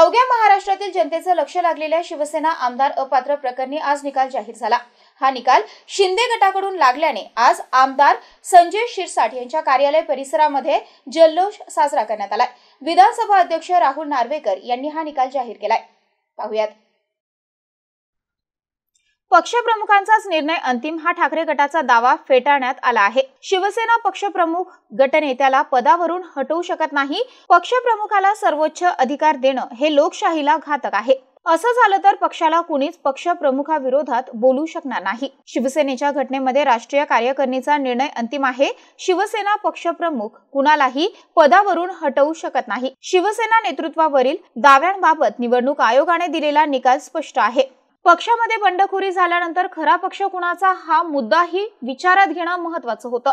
अवघ्या महाराष्ट्रातील जनतेचं लक्ष लागलेल्या शिवसेना आमदार अपात्र प्रकरणी आज निकाल जाहीर झाला हा निकाल शिंदे गटाकडून लागल्याने आज आमदार संजय शिरसाठ यांच्या कार्यालय परिसरामध्ये जल्लोष साजरा करण्यात आलाय विधानसभा अध्यक्ष राहुल नार्वेकर यांनी हा निकाल जाहीर केलाय पाहुयात पक्षप्रमुखांचाच निर्णय अंतिम हा ठाकरे गटाचा दावा फेटाळण्यात आला आहे शिवसेना पक्षप्रमुख गटनेत्याला पदावरून हटवू शकत नाही पक्षप्रमुखाला सर्वोच्च अधिकार देणं हे लोकशाहीला घातक आहे असं झालं तर पक्षाला कुणीच पक्षप्रमुखाविरोधात बोलू शकणार नाही शिवसेनेच्या घटनेमध्ये राष्ट्रीय कार्यकारिणीचा निर्णय अंतिम आहे शिवसेना पक्षप्रमुख कुणालाही पदावरून हटवू शकत नाही शिवसेना नेतृत्वावरील दाव्यांबाबत निवडणूक आयोगाने दिलेला निकाल स्पष्ट आहे पक्षामध्ये बंडखोरी झाल्यानंतर खरा पक्ष कुणाचा हा मुद्दाही विचारात घेणं महत्वाचं होतं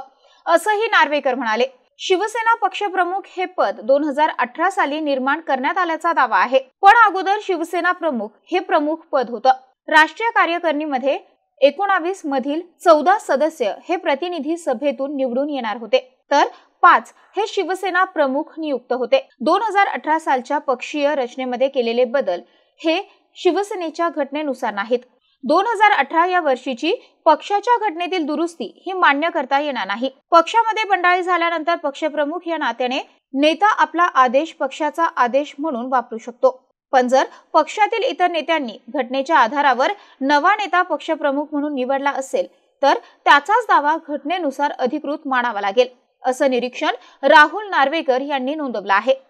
असंही नार्वेकर म्हणाले शिवसेना पक्षप्रमुख हे पद दोन हजार अठरा साली निर्माण करण्यात आल्याचा दावा आहे पण अगोदर शिवसेना प्रमुख हे प्रमुख पद होतं राष्ट्रीय कार्यकारिणीमध्ये एकोणावीस मधील चौदा सदस्य हे प्रतिनिधी सभेतून निवडून येणार होते तर पाच हे शिवसेना प्रमुख नियुक्त होते दोन हजार अठरा सालच्या पक्षीय रचनेमध्ये केलेले बदल हे शिवसेनेच्या घटनेनुसार नाहीत दोन हजार अठरा या वर्षीची पक्षाच्या घटनेतील दुरुस्ती ही मान्य करता येणार नाही पक्षामध्ये बंडाळी झाल्यानंतर पक्षप्रमुख या नात्याने नेता आपला आदेश पक्षाचा आदेश म्हणून वापरू शकतो पण जर पक्षातील इतर नेत्यांनी घटनेच्या आधारावर नवा नेता पक्षप्रमुख म्हणून निवडला असेल तर त्याचाच दावा घटनेनुसार अधिकृत मानावा लागेल असं निरीक्षण राहुल नार्वेकर यांनी नोंदवलं आहे